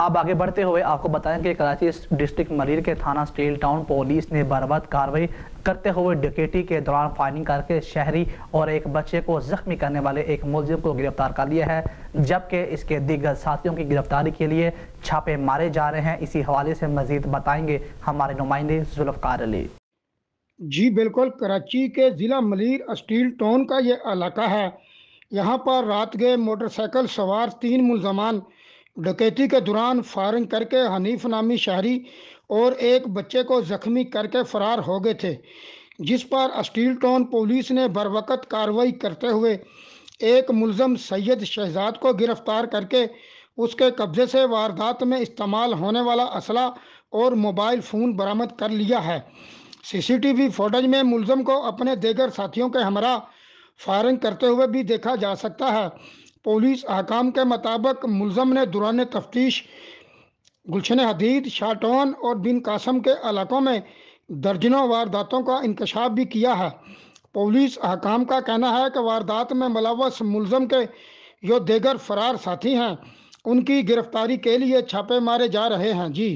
अब आगे बढ़ते हुए आपको बताएं कि कराची डिस्ट्रिक्ट मरीर के थाना स्टील टाउन पुलिस ने बर्बाद कार्रवाई करते हुए डकेटी के दौरान फायरिंग करके शहरी और एक बच्चे को जख्मी करने वाले एक मुलजिम को गिरफ्तार कर लिया है जबकि इसके दिग्गज साथियों की गिरफ्तारी के लिए छापे मारे जा रहे हैं इसी हवाले से मजीद बताएंगे हमारे नुमाइंदे जुल्फकार अली जी बिल्कुल कराची के ज़िला मलिर स्टील टाउन का ये इलाका है यहाँ पर रात गए मोटरसाइकिल सवार तीन मुलजमान डकैती के दौरान फायरिंग करके हनीफ नामी शहरी और एक बच्चे को जख्मी करके फरार हो गए थे जिस पर स्टील टाउन पुलिस ने बरवकत कार्रवाई करते हुए एक मुलम सैयद शहजाद को गिरफ्तार करके उसके कब्जे से वारदात में इस्तेमाल होने वाला असला और मोबाइल फ़ोन बरामद कर लिया है सीसीटीवी फुटेज में मुलम को अपने देगर साथियों के हमरा फायरिंग करते हुए भी देखा जा सकता है पुलिस अहकाम के मुताबिक मुलम ने दौरान तफ्तीश गुलशन हदीद शाटौन और बिन कासम के इलाकों में दर्जनों वारदातों का इंकशाफ भी किया है पुलिस अहकाम का कहना है कि वारदात में मुलवस मुलम के जो देगर फरार साथी हैं उनकी गिरफ्तारी के लिए छापे मारे जा रहे हैं जी